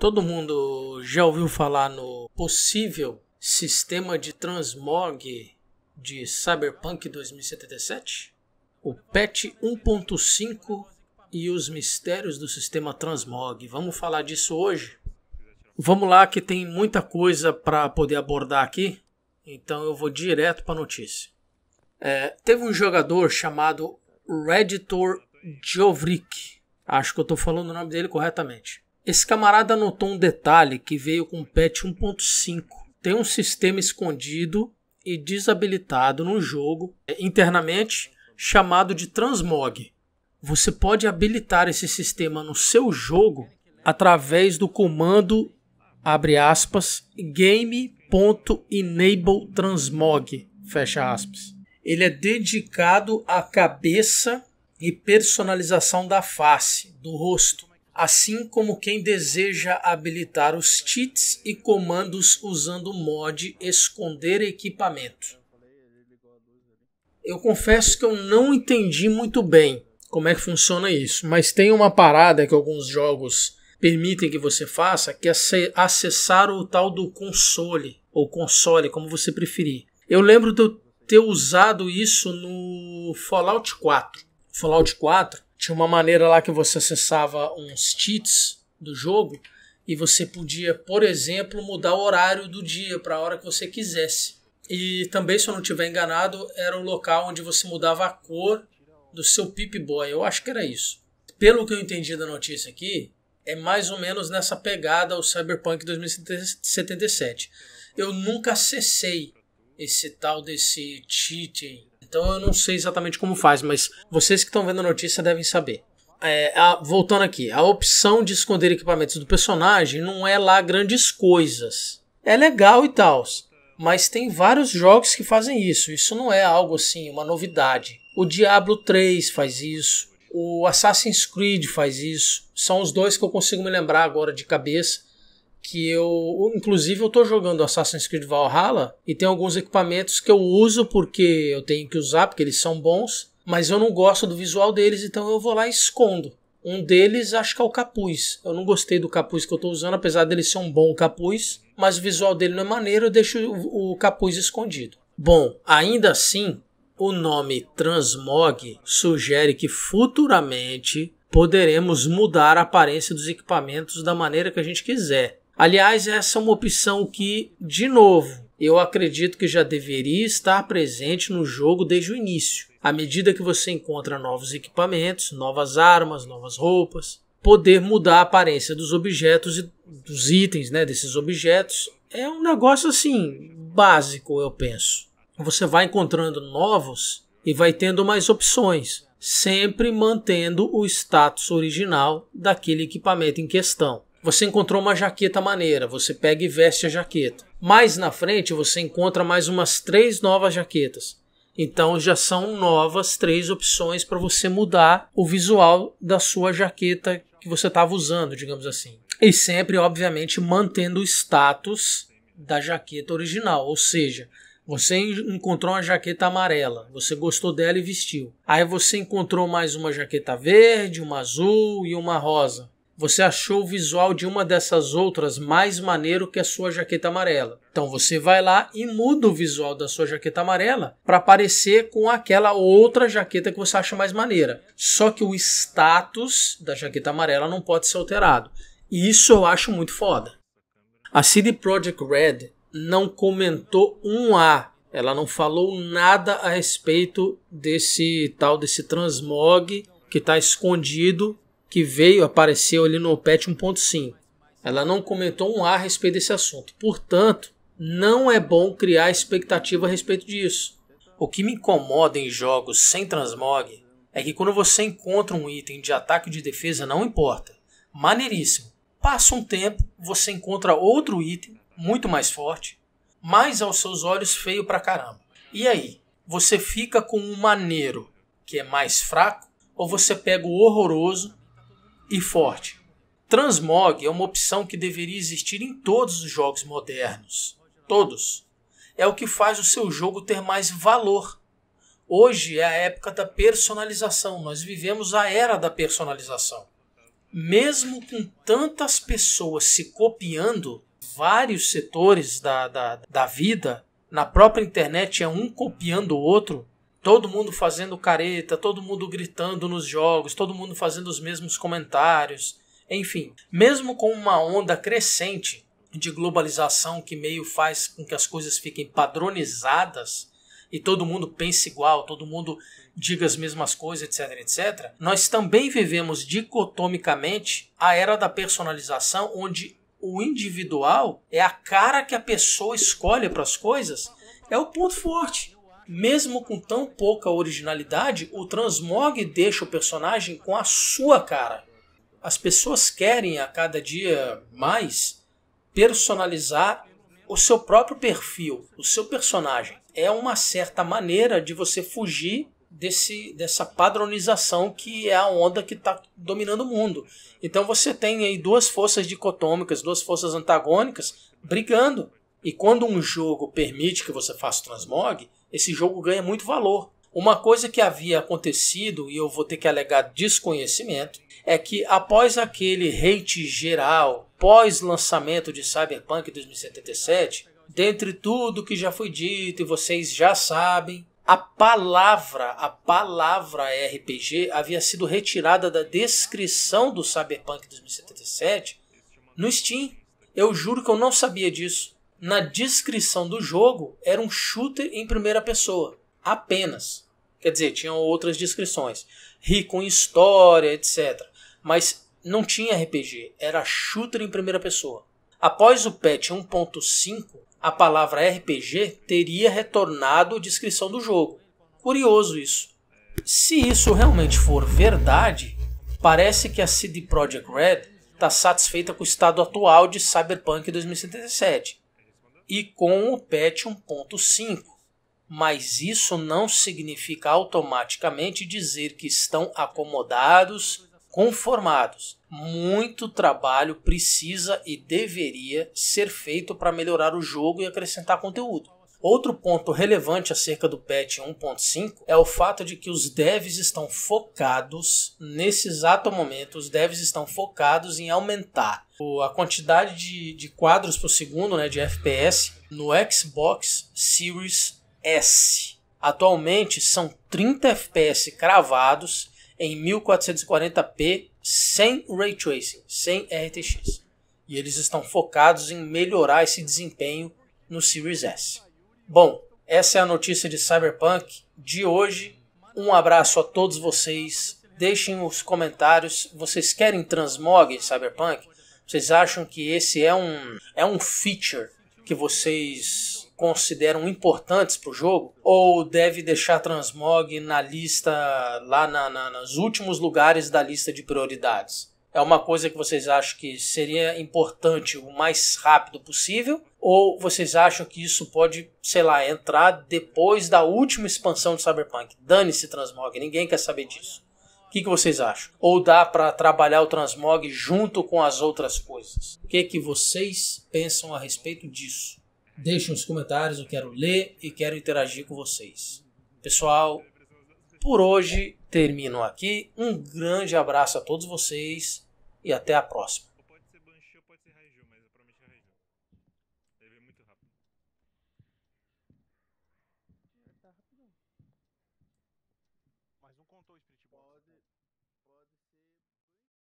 Todo mundo já ouviu falar no possível sistema de transmog de Cyberpunk 2077? O patch 1.5 e os mistérios do sistema transmog. Vamos falar disso hoje? Vamos lá que tem muita coisa para poder abordar aqui, então eu vou direto para a notícia. É, teve um jogador chamado Redditor Jovric. acho que eu estou falando o nome dele corretamente, esse camarada notou um detalhe que veio com o patch 1.5. Tem um sistema escondido e desabilitado no jogo é, internamente chamado de transmog. Você pode habilitar esse sistema no seu jogo através do comando abre aspas game.enable transmog fecha aspas. Ele é dedicado à cabeça e personalização da face, do rosto assim como quem deseja habilitar os cheats e comandos usando o mod esconder equipamento. Eu confesso que eu não entendi muito bem como é que funciona isso, mas tem uma parada que alguns jogos permitem que você faça, que é acessar o tal do console ou console, como você preferir. Eu lembro de eu ter usado isso no Fallout 4. Fallout 4, tinha uma maneira lá que você acessava uns cheats do jogo e você podia, por exemplo, mudar o horário do dia para a hora que você quisesse. E também, se eu não estiver enganado, era o local onde você mudava a cor do seu Pip Boy. Eu acho que era isso. Pelo que eu entendi da notícia aqui, é mais ou menos nessa pegada o Cyberpunk 2077. Eu nunca acessei esse tal desse cheating então eu não sei exatamente como faz, mas vocês que estão vendo a notícia devem saber. É, a, voltando aqui, a opção de esconder equipamentos do personagem não é lá grandes coisas. É legal e tal, mas tem vários jogos que fazem isso. Isso não é algo assim, uma novidade. O Diablo 3 faz isso, o Assassin's Creed faz isso. São os dois que eu consigo me lembrar agora de cabeça que eu, inclusive, eu tô jogando Assassin's Creed Valhalla e tem alguns equipamentos que eu uso porque eu tenho que usar, porque eles são bons, mas eu não gosto do visual deles, então eu vou lá e escondo. Um deles acho que é o capuz. Eu não gostei do capuz que eu tô usando, apesar dele ser um bom capuz, mas o visual dele não é maneiro, eu deixo o, o capuz escondido. Bom, ainda assim, o nome Transmog sugere que futuramente poderemos mudar a aparência dos equipamentos da maneira que a gente quiser. Aliás, essa é uma opção que, de novo, eu acredito que já deveria estar presente no jogo desde o início. À medida que você encontra novos equipamentos, novas armas, novas roupas, poder mudar a aparência dos objetos e dos itens, né, desses objetos, é um negócio assim básico, eu penso. Você vai encontrando novos e vai tendo mais opções, sempre mantendo o status original daquele equipamento em questão. Você encontrou uma jaqueta maneira, você pega e veste a jaqueta. Mais na frente você encontra mais umas três novas jaquetas. Então já são novas três opções para você mudar o visual da sua jaqueta que você estava usando, digamos assim. E sempre, obviamente, mantendo o status da jaqueta original, ou seja, você encontrou uma jaqueta amarela, você gostou dela e vestiu. Aí você encontrou mais uma jaqueta verde, uma azul e uma rosa você achou o visual de uma dessas outras mais maneiro que a sua jaqueta amarela. Então você vai lá e muda o visual da sua jaqueta amarela para parecer com aquela outra jaqueta que você acha mais maneira. Só que o status da jaqueta amarela não pode ser alterado. E isso eu acho muito foda. A CD Projekt Red não comentou um A. Ela não falou nada a respeito desse tal desse transmog que está escondido que veio, apareceu ali no patch 1.5. Ela não comentou um A a respeito desse assunto. Portanto, não é bom criar expectativa a respeito disso. O que me incomoda em jogos sem transmog é que quando você encontra um item de ataque ou de defesa, não importa. Maneiríssimo. Passa um tempo, você encontra outro item, muito mais forte, mas aos seus olhos feio pra caramba. E aí? Você fica com o um maneiro, que é mais fraco, ou você pega o horroroso, e forte. Transmog é uma opção que deveria existir em todos os jogos modernos. Todos. É o que faz o seu jogo ter mais valor. Hoje é a época da personalização, nós vivemos a era da personalização. Mesmo com tantas pessoas se copiando, vários setores da, da, da vida, na própria internet é um copiando o outro, Todo mundo fazendo careta, todo mundo gritando nos jogos, todo mundo fazendo os mesmos comentários. Enfim, mesmo com uma onda crescente de globalização que meio faz com que as coisas fiquem padronizadas e todo mundo pense igual, todo mundo diga as mesmas coisas, etc, etc. Nós também vivemos dicotomicamente a era da personalização, onde o individual é a cara que a pessoa escolhe para as coisas, é o ponto forte. Mesmo com tão pouca originalidade, o transmog deixa o personagem com a sua cara. As pessoas querem a cada dia mais personalizar o seu próprio perfil, o seu personagem. É uma certa maneira de você fugir desse, dessa padronização que é a onda que está dominando o mundo. Então você tem aí duas forças dicotômicas, duas forças antagônicas brigando. E quando um jogo permite que você faça transmog, esse jogo ganha muito valor. Uma coisa que havia acontecido, e eu vou ter que alegar desconhecimento, é que após aquele hate geral, pós-lançamento de Cyberpunk 2077, dentre tudo que já foi dito e vocês já sabem, a palavra, a palavra RPG havia sido retirada da descrição do Cyberpunk 2077 no Steam. Eu juro que eu não sabia disso na descrição do jogo era um shooter em primeira pessoa, apenas. Quer dizer, tinham outras descrições, rico em história, etc. Mas não tinha RPG, era shooter em primeira pessoa. Após o patch 1.5, a palavra RPG teria retornado à descrição do jogo. Curioso isso. Se isso realmente for verdade, parece que a CD Projekt Red está satisfeita com o estado atual de Cyberpunk 2077 e com o patch 1.5, mas isso não significa automaticamente dizer que estão acomodados, conformados. Muito trabalho precisa e deveria ser feito para melhorar o jogo e acrescentar conteúdo. Outro ponto relevante acerca do patch 1.5 é o fato de que os devs estão focados, nesse exato momento, os devs estão focados em aumentar a quantidade de, de quadros por segundo, né, de FPS, no Xbox Series S. Atualmente são 30 FPS cravados em 1440p sem ray tracing, sem RTX. E eles estão focados em melhorar esse desempenho no Series S. Bom, essa é a notícia de Cyberpunk de hoje. Um abraço a todos vocês. Deixem os comentários. Vocês querem transmog em Cyberpunk? Vocês acham que esse é um, é um feature que vocês consideram importantes para o jogo? Ou deve deixar Transmog na lista, lá na, na, nos últimos lugares da lista de prioridades? É uma coisa que vocês acham que seria importante o mais rápido possível? Ou vocês acham que isso pode, sei lá, entrar depois da última expansão de Cyberpunk? Dane-se Transmog, ninguém quer saber disso. O que, que, vocês acham? Ou dá para trabalhar o transmog junto com as outras coisas? O que, que vocês pensam a respeito disso? Deixem nos comentários, eu quero ler e quero interagir com vocês. Pessoal, por hoje termino aqui. Um grande abraço a todos vocês e até a próxima.